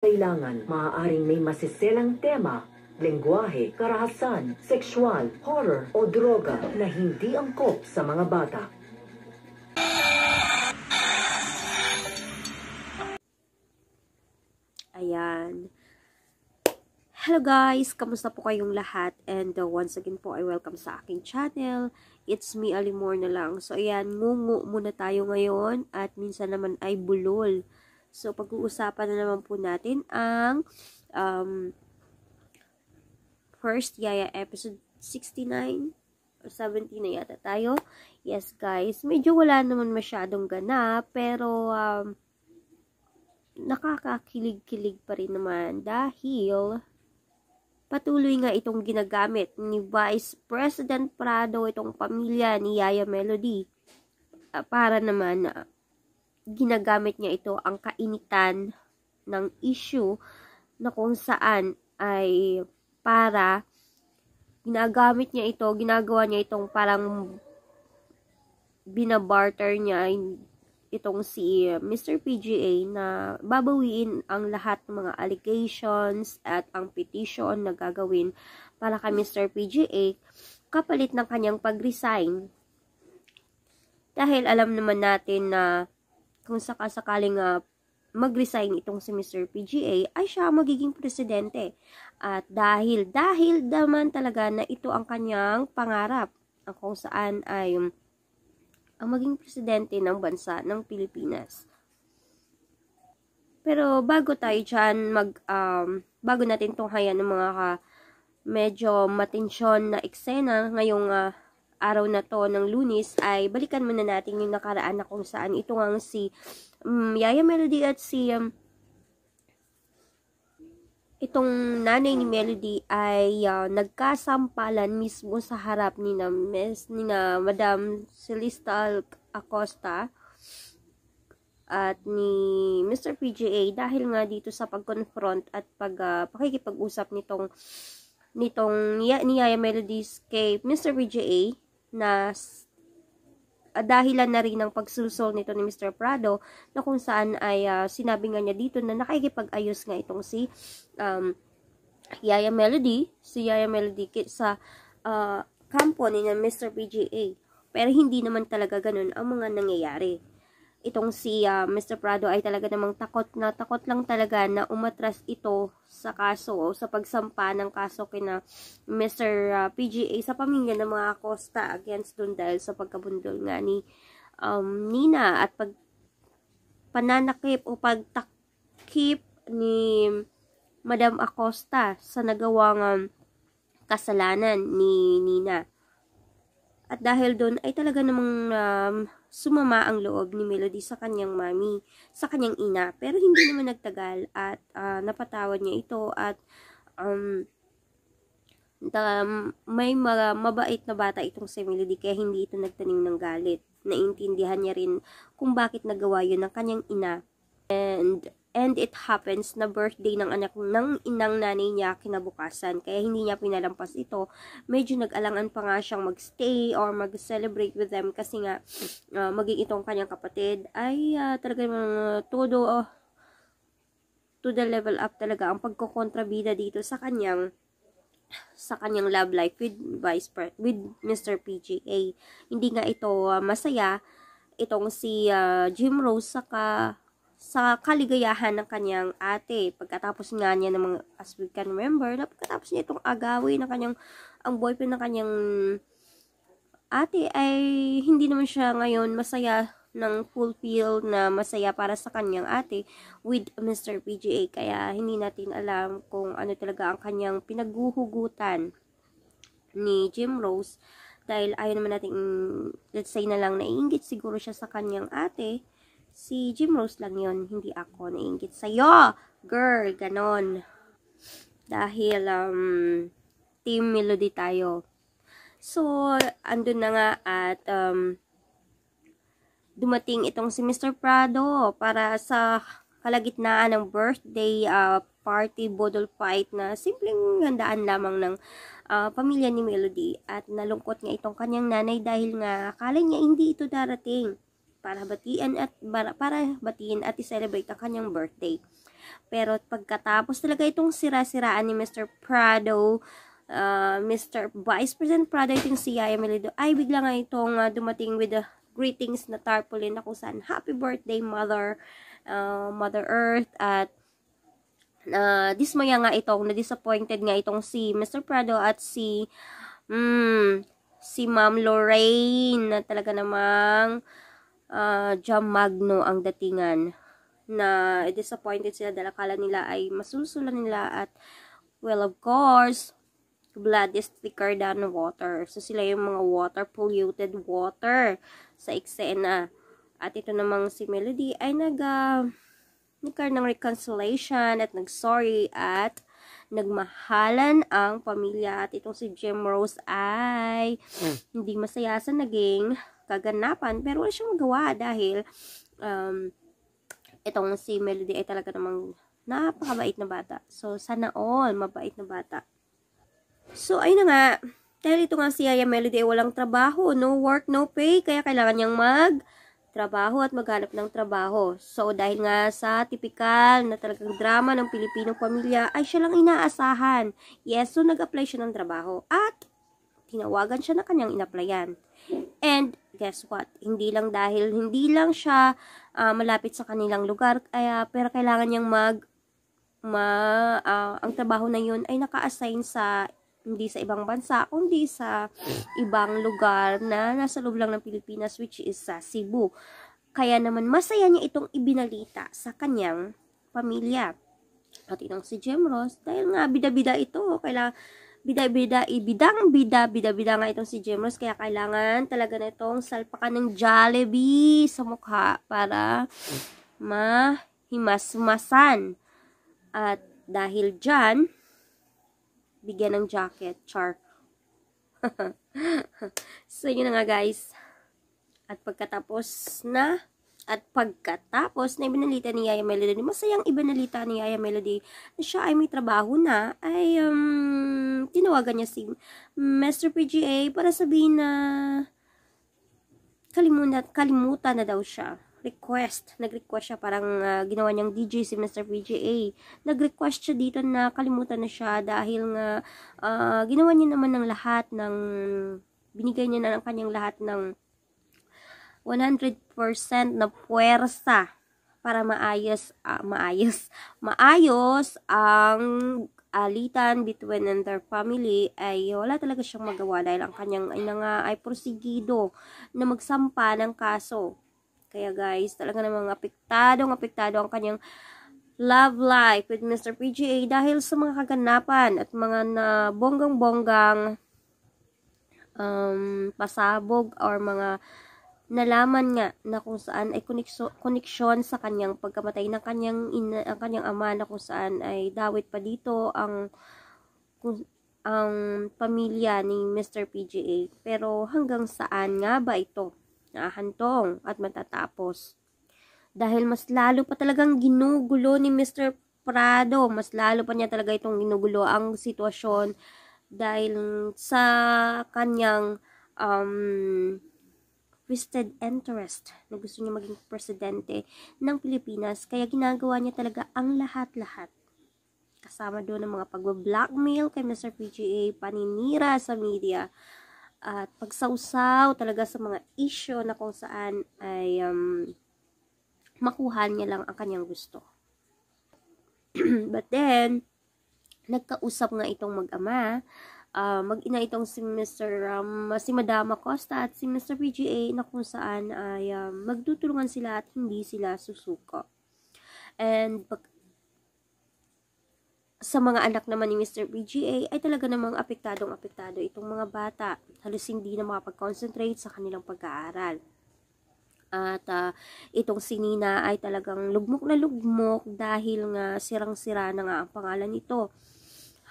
kailangan maaaring may masiselang tema, lengguwahe, karahasan, sexual, horror o droga na hindi angkop sa mga bata. Ayan. Hello guys! Kamusta po kayong lahat? And uh, once again po, I welcome sa aking channel. It's me, Alimor na lang. So ayan, ngungu muna tayo ngayon at minsan naman ay bulol. So, pag-uusapan na naman po natin ang um, first Yaya episode 69 or 70 na yata tayo. Yes, guys. Medyo wala naman masyadong gana, pero um, nakakakilig-kilig pa rin naman dahil patuloy nga itong ginagamit ni Vice President Prado itong pamilya ni Yaya Melody ah, para naman na uh, ginagamit niya ito ang kainitan ng issue na kung saan ay para ginagamit niya ito, ginagawa niya itong parang binabarter niya itong si eh, Mr. PGA na babawiin ang lahat ng mga allegations at ang petition na gagawin para kay Mr. PGA kapalit ng kanyang pag-resign. Dahil alam naman natin na kung sakasakaling uh, mag-resign itong si Mr. PGA, ay siya magiging presidente. At dahil, dahil naman talaga na ito ang kanyang pangarap, ang kung saan ay um, ang maging presidente ng bansa ng Pilipinas. Pero bago tayo dyan, mag, um, bago natin tunghayan ng mga ka, ah, medyo matensyon na eksena ngayong uh, araw na to ng lunis ay balikan muna natin yung nakaraan na kung saan ito nga si um, Yaya Melody at si um, itong nanay ni Melody ay uh, nagkasampalan mismo sa harap ni na, mes, ni na Madam Celista Acosta at ni Mr. PGA dahil nga dito sa pag-confront at pag uh, pakikipag-usap nitong nitong ni, ni Yaya Melodies kay Mr. PGA na uh, dahilan na rin ng pagsusol nito ni Mr. Prado na kung saan ay uh, sinabi nga niya dito na nakikipag-ayos nga itong si um, Yaya Melody, si Yaya Melody sa uh, kampo ni Mr. PGA. Pero hindi naman talaga ganun ang mga nangyayari itong si uh, ah, Mr. Prado ay talaga namang takot na takot lang talaga na umatras ito sa kaso o sa pagsampa ng kaso kina Mr. Uh, ah, PGA sa pamilya ng mga Acosta against dun dahil sa pagkabundol nga ni um, Nina at pag pananakip o pagtakip ni Madam Acosta sa nagawang um, kasalanan ni Nina. At dahil doon ay talaga namang um, sumama ang loob ni Melody sa kanyang mami, sa kanyang ina. Pero hindi naman nagtagal at uh, napatawad niya ito at um, da, may mga mabait na bata itong si Melody kaya hindi ito nagtanim ng galit. Naintindihan niya rin kung bakit nagawa yun ng kanyang ina. And And it happens na birthday ng anak ng inang nanay niya kinabukasan. Kaya hindi niya pinalampas ito. Medyo nag-alangan pa nga siyang mag-stay or mag-celebrate with them kasi nga uh, maging itong kanyang kapatid ay uh, ah, talaga uh, ah, todo uh, to the level up talaga ang pagkokontrabida dito sa kanyang sa kanyang love life with vice with Mr. PGA. Hindi nga ito uh, masaya itong si uh, Jim Rose saka sa kaligayahan ng kanyang ate. Pagkatapos nga niya ng mga, as we can remember, na pagkatapos niya itong agawin ng kanyang, ang boyfriend ng kanyang ate ay hindi naman siya ngayon masaya ng feel na masaya para sa kanyang ate with Mr. PGA. Kaya hindi natin alam kung ano talaga ang kanyang pinaguhugutan ni Jim Rose. Dahil ayaw naman natin, let's say na lang, naiingit siguro siya sa kanyang ate. Si Jim Rose lang yon Hindi ako naiingit sa'yo. Girl, ganon. Dahil, um, team melody tayo. So, andun na nga at, um, dumating itong si Mr. Prado para sa kalagitnaan ng birthday uh, party bottle fight na simpleng handaan lamang ng uh, pamilya ni Melody at nalungkot nga itong kanyang nanay dahil nga akala niya hindi ito darating para batiin at para, para batiin at i-celebrate ang kanyang birthday. Pero pagkatapos talaga itong sira-siraan ni Mr. Prado, uh, Mr. Vice President Prado, itong si Yaya Melido, ay bigla nga itong uh, dumating with the greetings na tarpaulin na kung saan, Happy Birthday, Mother, uh, Mother Earth, at uh, dismaya nga itong, na-disappointed nga itong si Mr. Prado at si, mm, si Ma'am Lorraine na talaga namang uh, Jam Magno ang datingan na disappointed sila dahil akala nila ay masusulan nila at well of course blood is thicker than water. So sila yung mga water polluted water sa eksena. At ito namang si Melody ay nag uh, nagkaroon ng reconciliation at nag sorry at nagmahalan ang pamilya at itong si Jim Rose ay hmm. hindi masaya sa naging kaganapan pero wala siyang magawa dahil um, itong si Melody ay talaga namang napakabait na bata. So, sana all mabait na bata. So, ayun na nga. Dahil ito nga si Yaya Melody ay walang trabaho. No work, no pay. Kaya kailangan niyang mag trabaho at maghanap ng trabaho. So, dahil nga sa tipikal na talagang drama ng Pilipinong pamilya, ay siya lang inaasahan. Yes, so nag-apply siya ng trabaho at tinawagan siya na kanyang inaplayan. And guess what? Hindi lang dahil hindi lang siya uh, malapit sa kanilang lugar kaya pero kailangan niyang mag ma uh, ang trabaho na yun ay naka-assign sa hindi sa ibang bansa kundi sa ibang lugar na nasa loob lang ng Pilipinas which is sa Cebu. Kaya naman masaya niya itong ibinalita sa kanyang pamilya. Pati itong si Jem Ross, dahil nga bida-bida ito, kailangan bida-bida, ibidang bida, bida-bida nga itong si Jemros. Kaya kailangan talaga na itong salpakan ng Jollibee sa mukha para mahimasmasan. At dahil dyan, bigyan ng jacket, char. so, yun na nga guys. At pagkatapos na, at pagkatapos na ibinalita ni Yaya Melody, masayang ibinalita ni Yaya Melody na siya ay may trabaho na, ay um, tinawagan niya si Master PGA para sabihin na kalimutan, kalimutan na daw siya request. Nag-request siya parang uh, ginawa niyang DJ si Mr. PGA. Nag-request siya dito na kalimutan na siya dahil nga uh, ginawa niya naman ng lahat ng binigay niya na ng kanyang lahat ng 100% na puwersa para maayos uh, maayos maayos ang alitan between and their family ay wala talaga siyang magawa dahil ang kanyang ina nga ay prosigido na magsampa ng kaso. Kaya guys, talaga namang apektado, apektado ang kanyang love life with Mr. PGA dahil sa mga kaganapan at mga na bonggang-bonggang um, pasabog or mga Nalaman nga na kung saan ay koneksyon sa kanyang pagkamatay ng kanyang, ina, ang kanyang ama na kung saan ay dawit pa dito ang kung, ang pamilya ni Mr. PGA. Pero hanggang saan nga ba ito? Nahantong at matatapos. Dahil mas lalo pa talagang ginugulo ni Mr. Prado, mas lalo pa niya talaga itong ginugulo ang sitwasyon dahil sa kanyang um, vested interest na gusto niya maging presidente ng Pilipinas. Kaya ginagawa niya talaga ang lahat-lahat. Kasama doon ang mga pagba-blackmail kay Mr. PGA, paninira sa media, at pagsausaw talaga sa mga issue na kung saan ay um, makuha niya lang ang kanyang gusto. But then, nagkausap nga itong mag-ama uh, mag-ina itong si Mr. Um, si Madama Costa at si Mr. PGA na kung saan ay um, magtutulungan sila at hindi sila susuko. And pag sa mga anak naman ni Mr. PGA ay talaga namang apektadong apektado itong mga bata. Halos hindi na makapag-concentrate sa kanilang pag-aaral. At uh, itong si Nina ay talagang lugmok na lugmok dahil nga sirang-sira na nga ang pangalan nito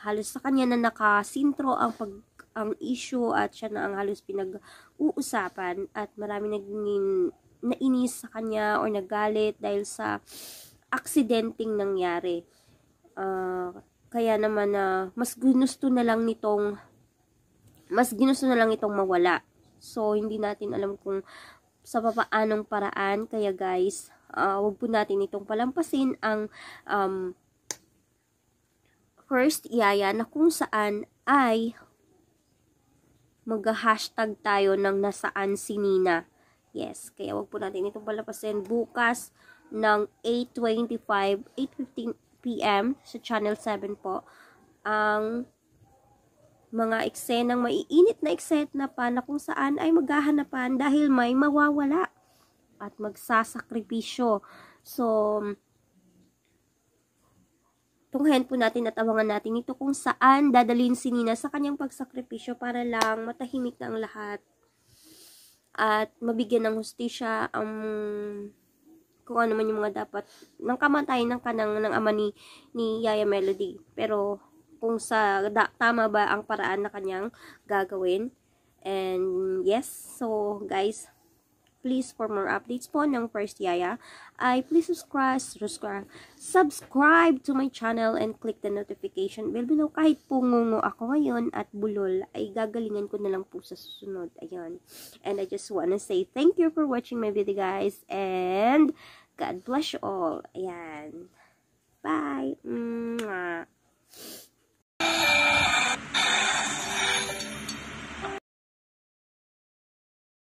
halos sa kanya na nakasintro ang pag ang issue at siya na ang halos pinag-uusapan at marami naging nainis sa kanya or nagalit dahil sa aksidenteng nangyari. Uh, kaya naman na uh, mas ginusto na lang nitong mas ginusto na lang itong mawala. So hindi natin alam kung sa papaanong paraan kaya guys, uh, ah, wag po natin itong palampasin ang um, first yaya na kung saan ay mag-hashtag tayo ng nasaan si Nina. Yes, kaya wag po natin itong palapasin bukas ng 8.25, 8.15 p.m. sa Channel 7 po ang mga eksenang maiinit na eksena pa na kung saan ay maghahanapan dahil may mawawala at magsasakripisyo. So, tunghayan po natin at abangan natin ito kung saan dadalhin si Nina sa kanyang pagsakripisyo para lang matahimik na ang lahat at mabigyan ng hustisya ang um, kung ano man yung mga dapat ng kamatayan ng kanang ng ama ni, ni Yaya Melody. Pero kung sa da, tama ba ang paraan na kanyang gagawin. And yes, so guys, Please for more updates po ng First Yaya ay please subscribe, subscribe, subscribe to my channel and click the notification bell below. Kahit po ngungo ako ngayon at bulol ay gagalingan ko na lang po sa susunod. Ayan. And I just wanna say thank you for watching my video guys and God bless you all. Ayan. Bye. Mwah.